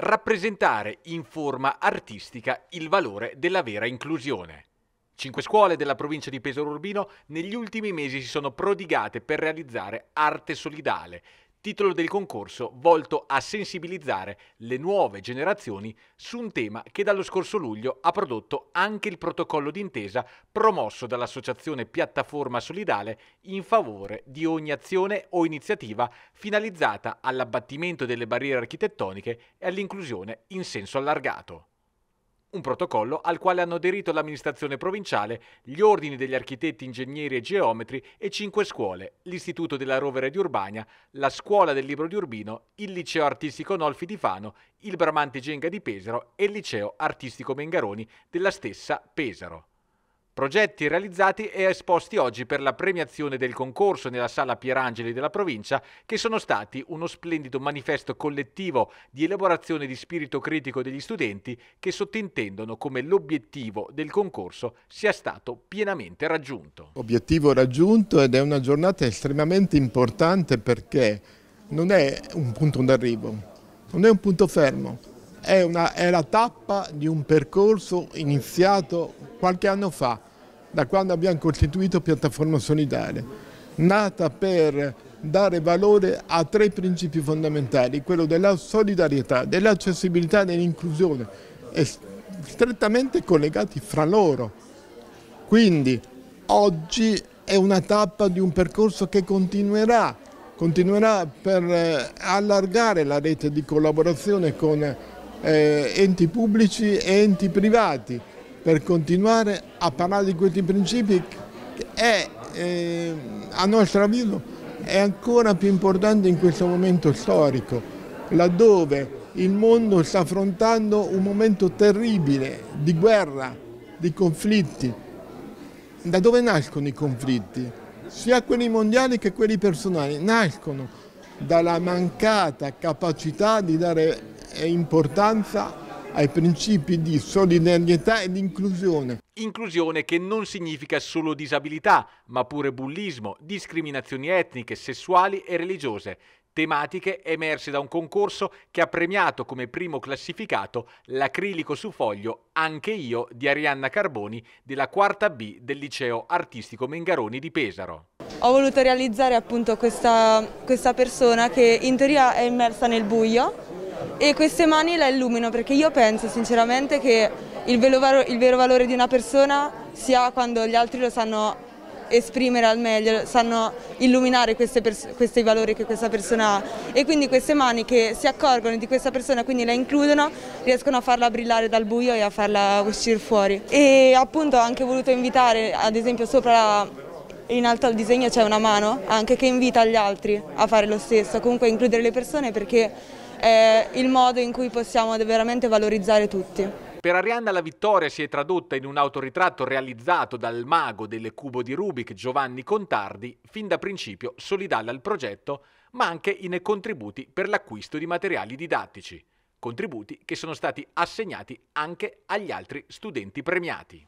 rappresentare in forma artistica il valore della vera inclusione. Cinque scuole della provincia di Pesaro Urbino negli ultimi mesi si sono prodigate per realizzare arte solidale, titolo del concorso volto a sensibilizzare le nuove generazioni su un tema che dallo scorso luglio ha prodotto anche il protocollo d'intesa promosso dall'associazione Piattaforma Solidale in favore di ogni azione o iniziativa finalizzata all'abbattimento delle barriere architettoniche e all'inclusione in senso allargato un protocollo al quale hanno aderito l'amministrazione provinciale, gli ordini degli architetti, ingegneri e geometri e cinque scuole, l'Istituto della Rovere di Urbania, la Scuola del Libro di Urbino, il Liceo Artistico Nolfi di Fano, il Bramante Genga di Pesaro e il Liceo Artistico Mengaroni della stessa Pesaro progetti realizzati e esposti oggi per la premiazione del concorso nella Sala Pierangeli della provincia, che sono stati uno splendido manifesto collettivo di elaborazione di spirito critico degli studenti che sottintendono come l'obiettivo del concorso sia stato pienamente raggiunto. Obiettivo raggiunto ed è una giornata estremamente importante perché non è un punto d'arrivo, non è un punto fermo, è, una, è la tappa di un percorso iniziato qualche anno fa da quando abbiamo costituito Piattaforma Solidale, nata per dare valore a tre principi fondamentali, quello della solidarietà, dell'accessibilità e dell'inclusione, strettamente collegati fra loro. Quindi oggi è una tappa di un percorso che continuerà, continuerà per eh, allargare la rete di collaborazione con eh, enti pubblici e enti privati per continuare a parlare di questi principi che è, eh, a nostro avviso è ancora più importante in questo momento storico, laddove il mondo sta affrontando un momento terribile di guerra, di conflitti. Da dove nascono i conflitti? Sia quelli mondiali che quelli personali nascono dalla mancata capacità di dare eh, importanza ai principi di solidarietà ed inclusione. Inclusione che non significa solo disabilità, ma pure bullismo, discriminazioni etniche, sessuali e religiose. Tematiche emerse da un concorso che ha premiato come primo classificato l'acrilico su foglio Anche io di Arianna Carboni della quarta B del liceo artistico Mengaroni di Pesaro. Ho voluto realizzare appunto questa, questa persona che in teoria è immersa nel buio e queste mani la illumino perché io penso sinceramente che il vero, il vero valore di una persona sia quando gli altri lo sanno esprimere al meglio, sanno illuminare questi valori che questa persona ha e quindi queste mani che si accorgono di questa persona, quindi la includono, riescono a farla brillare dal buio e a farla uscire fuori. E appunto ho anche voluto invitare, ad esempio sopra in alto al disegno c'è una mano anche che invita gli altri a fare lo stesso, comunque includere le persone perché è il modo in cui possiamo veramente valorizzare tutti. Per Arianna la vittoria si è tradotta in un autoritratto realizzato dal mago del cubo di Rubik Giovanni Contardi, fin da principio solidale al progetto, ma anche in contributi per l'acquisto di materiali didattici, contributi che sono stati assegnati anche agli altri studenti premiati.